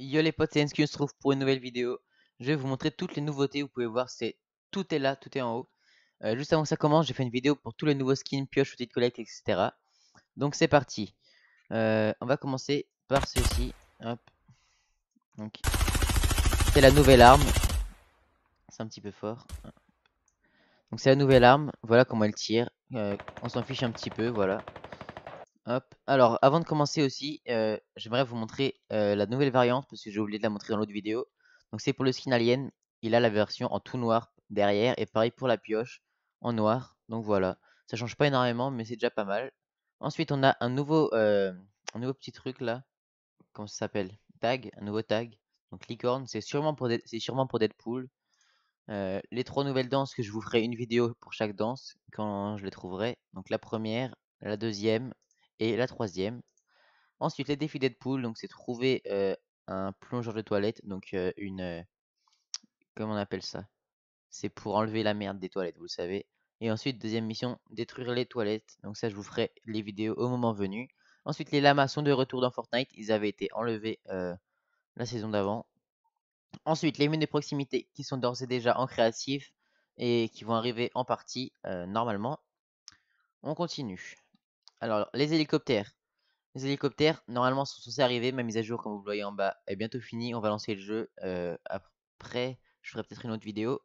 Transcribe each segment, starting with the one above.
Yo les potes, c'est Ensky, on se trouve pour une nouvelle vidéo. Je vais vous montrer toutes les nouveautés, vous pouvez voir, c'est tout est là, tout est en haut. Euh, juste avant que ça commence, j'ai fait une vidéo pour tous les nouveaux skins, pioches, outils de collecte, etc. Donc c'est parti. Euh, on va commencer par ceci. c'est la nouvelle arme. C'est un petit peu fort. Donc c'est la nouvelle arme, voilà comment elle tire. Euh, on s'en fiche un petit peu, voilà. Hop. Alors, avant de commencer aussi, euh, j'aimerais vous montrer euh, la nouvelle variante parce que j'ai oublié de la montrer dans l'autre vidéo. Donc, c'est pour le skin alien. Il a la version en tout noir derrière et pareil pour la pioche en noir. Donc voilà, ça change pas énormément, mais c'est déjà pas mal. Ensuite, on a un nouveau, euh, nouveau petit truc là. Comment ça s'appelle Tag, un nouveau tag. Donc licorne, c'est sûrement pour c'est sûrement pour Deadpool. les trois nouvelles danses que je vous ferai une vidéo pour chaque danse quand je les trouverai. Donc la première, la deuxième et la troisième. Ensuite, les défis Deadpool, donc c'est trouver un plongeur de toilette, donc une... comment on appelle ça C'est pour enlever la merde des toilettes, vous le savez. Et ensuite, deuxième mission, détruire les toilettes. Donc ça, je vous ferai les vidéos au moment venu. Ensuite, les lamas sont de retour dans Fortnite. Ils avaient été enlevés la saison d'avant. Ensuite, les mines de proximité qui sont d'ores et déjà en créatif et qui vont arriver en partie normalement. On continue. Alors, les hélicoptères. Les hélicoptères, normalement, sont censés arriver. Ma mise à jour, comme vous le voyez en bas, est bientôt finie. On va lancer le jeu. Euh, après, je ferai peut-être une autre vidéo.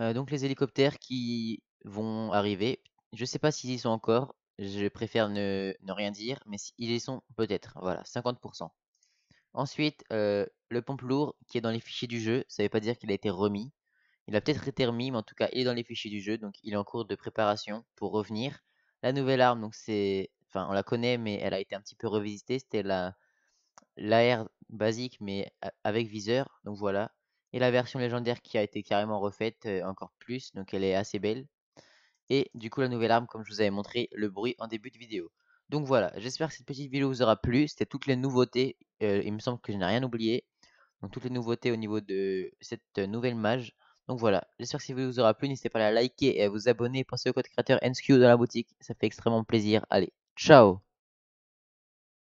Euh, donc, les hélicoptères qui vont arriver. Je sais pas s'ils y sont encore. Je préfère ne, rien dire. Mais s'ils y sont, peut-être. Voilà, 50%. Ensuite, euh, le pompe lourd qui est dans les fichiers du jeu. Ça ne veut pas dire qu'il a été remis. Il a peut-être été remis, mais en tout cas, il est dans les fichiers du jeu. Donc, il est en cours de préparation pour revenir. La nouvelle arme, donc c'est, enfin, on la connaît, mais elle a été un petit peu revisitée. C'était la l'AR basique, mais avec viseur. Donc voilà. Et la version légendaire qui a été carrément refaite euh, encore plus. Donc elle est assez belle. Et du coup, la nouvelle arme, comme je vous avais montré le bruit en début de vidéo. Donc voilà, j'espère que cette petite vidéo vous aura plu. C'était toutes les nouveautés. Euh, il me semble que je n'ai rien oublié. toutes les nouveautés au niveau de cette euh, nouvelle mage. Donc voilà, j'espère que si vous aura plu. N'hésitez pas à liker et à vous abonner. Pensez au code créateur NSQ dans la boutique, ça fait extrêmement plaisir. Allez, ciao